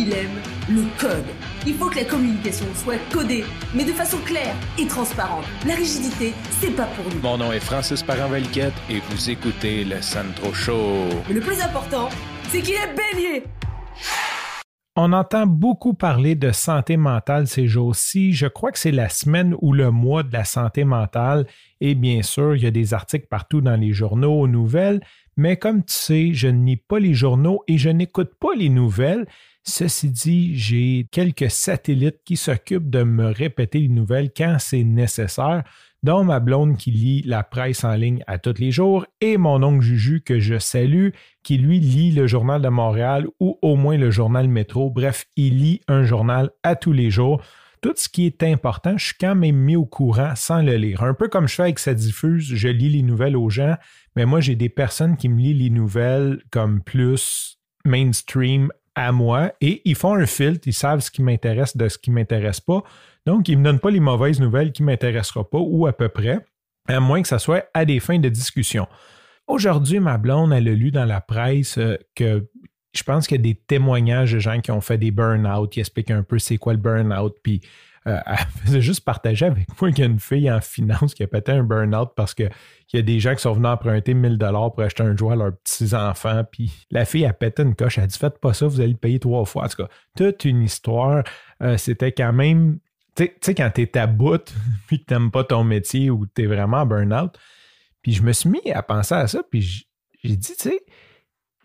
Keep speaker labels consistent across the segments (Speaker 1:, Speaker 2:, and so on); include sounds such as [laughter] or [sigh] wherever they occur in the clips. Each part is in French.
Speaker 1: il aime le code. Il faut que la communication soit codée, mais de façon claire et transparente. La rigidité, c'est pas pour nous. Mon nom est Francis parent et vous écoutez le Sandro Show. le plus important, c'est qu'il est bélier. On entend beaucoup parler de santé mentale ces jours-ci. Je crois que c'est la semaine ou le mois de la santé mentale. Et bien sûr, il y a des articles partout dans les journaux, aux nouvelles. Mais comme tu sais, je ne lis pas les journaux et je n'écoute pas les nouvelles. Ceci dit, j'ai quelques satellites qui s'occupent de me répéter les nouvelles quand c'est nécessaire, dont ma blonde qui lit la presse en ligne à tous les jours et mon oncle Juju que je salue qui lui lit le journal de Montréal ou au moins le journal Métro. Bref, il lit un journal à tous les jours. Tout ce qui est important, je suis quand même mis au courant sans le lire. Un peu comme je fais avec sa diffuse, je lis les nouvelles aux gens, mais moi j'ai des personnes qui me lisent les nouvelles comme plus mainstream à moi et ils font un filtre, ils savent ce qui m'intéresse de ce qui ne m'intéresse pas. Donc, ils me donnent pas les mauvaises nouvelles qui ne m'intéresseront pas ou à peu près, à moins que ça soit à des fins de discussion. Aujourd'hui, ma blonde, elle a lu dans la presse euh, que je pense qu'il y a des témoignages de gens qui ont fait des burn-out, qui expliquent un peu c'est quoi le burn-out. Puis euh, elle [laughs] faisait juste partager avec moi qu'il y a une fille en finance qui a pété un burn-out parce qu'il y a des gens qui sont venus emprunter 1000 pour acheter un jouet à leurs petits-enfants. Puis la fille a pété une coche. Elle a dit Faites pas ça, vous allez le payer trois fois. En tout cas, toute une histoire. Euh, c'était quand même. Tu sais, quand t'es à bout, [laughs] puis que t'aimes pas ton métier ou que es vraiment burn-out. Puis je me suis mis à penser à ça, puis j'ai dit, tu sais,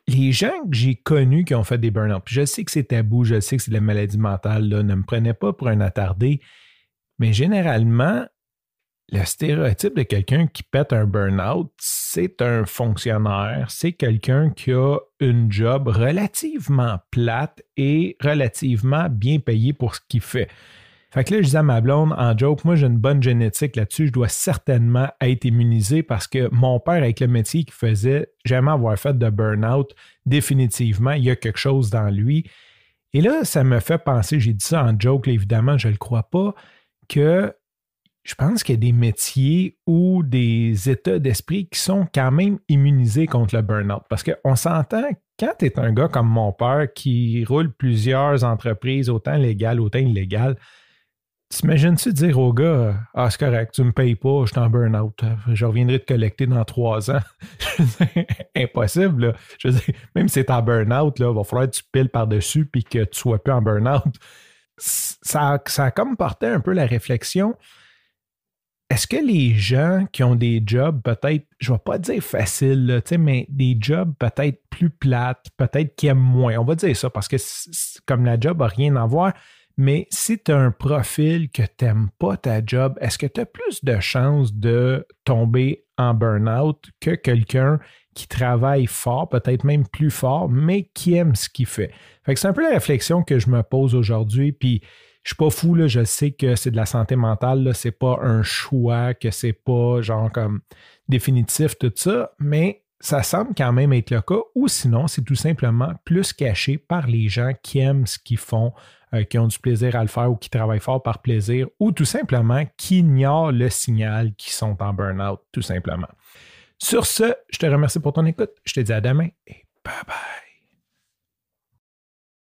Speaker 1: les gens que j'ai connus qui ont fait des burn-out, je sais que c'est tabou, je sais que c'est de la maladie mentale, là, ne me prenez pas pour un attardé, mais généralement, le stéréotype de quelqu'un qui pète un burn-out, c'est un fonctionnaire, c'est quelqu'un qui a une job relativement plate et relativement bien payé pour ce qu'il fait. Fait que là, je disais à ma blonde, en joke, moi, j'ai une bonne génétique là-dessus. Je dois certainement être immunisé parce que mon père, avec le métier qu'il faisait, j'aime avoir fait de burn-out, définitivement, il y a quelque chose dans lui. Et là, ça me fait penser, j'ai dit ça en joke, évidemment, je ne le crois pas, que je pense qu'il y a des métiers ou des états d'esprit qui sont quand même immunisés contre le burn-out. Parce qu'on s'entend, quand tu es un gars comme mon père qui roule plusieurs entreprises, autant légales, autant illégales, T'imagines-tu dire au gars, ah, c'est correct, tu me payes pas, je suis en burn-out, je reviendrai te collecter dans trois ans. [laughs] [laughs] Impossible, là. Je même si t'es en burn-out, il va falloir que tu piles par-dessus puis que tu sois plus en burn-out. Ça, a comme porté un peu la réflexion. Est-ce que les gens qui ont des jobs peut-être, je ne vais pas dire faciles, mais des jobs peut-être plus plates, peut-être qui aiment moins, on va dire ça parce que comme la job n'a rien à voir, mais si tu as un profil que tu n'aimes pas ta job, est-ce que tu as plus de chances de tomber en burn-out que quelqu'un qui travaille fort, peut-être même plus fort, mais qui aime ce qu'il fait? fait c'est un peu la réflexion que je me pose aujourd'hui. Puis je suis pas fou, je sais que c'est de la santé mentale, c'est pas un choix, que c'est pas genre comme définitif, tout ça, mais ça semble quand même être le cas, ou sinon, c'est tout simplement plus caché par les gens qui aiment ce qu'ils font, euh, qui ont du plaisir à le faire ou qui travaillent fort par plaisir, ou tout simplement qui ignorent le signal qu'ils sont en burn-out, tout simplement. Sur ce, je te remercie pour ton écoute. Je te dis à demain et bye bye.